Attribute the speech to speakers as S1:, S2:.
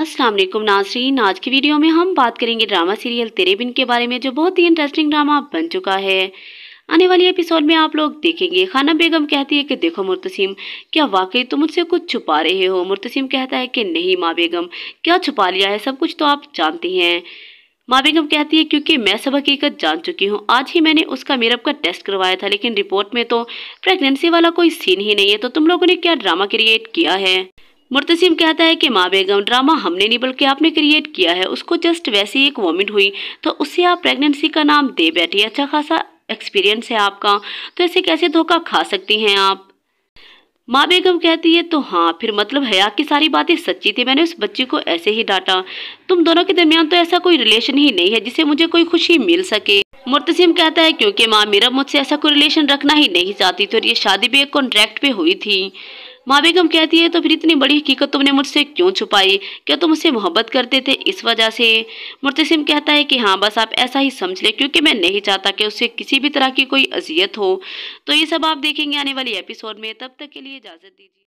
S1: असलम नासरीन नाजरीन आज की वीडियो में हम बात करेंगे ड्रामा सीरियल तेरे बिन के बारे में जो बहुत ही इंटरेस्टिंग ड्रामा बन चुका है आने वाले एपिसोड में आप लोग देखेंगे खाना बेगम कहती है कि देखो मुर्तसीम क्या वाकई तुम मुझसे कुछ छुपा रहे हो मुर्तसीम कहता है कि नहीं माँ बेगम क्या छुपा लिया है सब कुछ तो आप जानती हैं माँ बेगम कहती है क्योंकि मैं सब हकीकत जान चुकी हूँ आज ही मैंने उसका मेरप का टेस्ट करवाया था लेकिन रिपोर्ट में तो प्रेगनेंसी वाला कोई सीन ही नहीं है तो तुम लोगों ने क्या ड्रामा क्रिएट किया है मुर्तसिम कहता है कि माँ बेगम ड्रामा हमने नहीं बल्कि आपने क्रिएट किया है उसको जस्ट ही एक वॉमिट हुई तो उससे आप प्रेगनेंसी का नाम दे बैठी अच्छा खासा एक्सपीरियंस है आपका तो ऐसे कैसे धोखा खा सकती हैं आप माँ बेगम कहती है तो हाँ फिर मतलब हया की सारी बातें सच्ची थी मैंने उस बच्ची को ऐसे ही डांटा तुम दोनों के दरमियान तो ऐसा कोई रिलेशन ही नहीं है जिसे मुझे कोई खुशी मिल सके मुर्तसिम कहता है क्योंकि माँ मेरा मुझसे ऐसा कोई रिलेशन रखना ही नहीं चाहती थी और ये शादी भी एक कॉन्ट्रैक्ट पे हुई थी माँ बेगम कहती है तो फिर इतनी बड़ी हकीकत तुमने मुझसे क्यों छुपाई क्या तुम मुझसे मोहब्बत करते थे इस वजह से मुर्तसिम कहता है कि हाँ बस आप ऐसा ही समझ लें क्योंकि मैं नहीं चाहता कि उससे किसी भी तरह की कोई अजियत हो तो ये सब आप देखेंगे आने वाली एपिसोड में तब तक के लिए इजाज़त दीजिए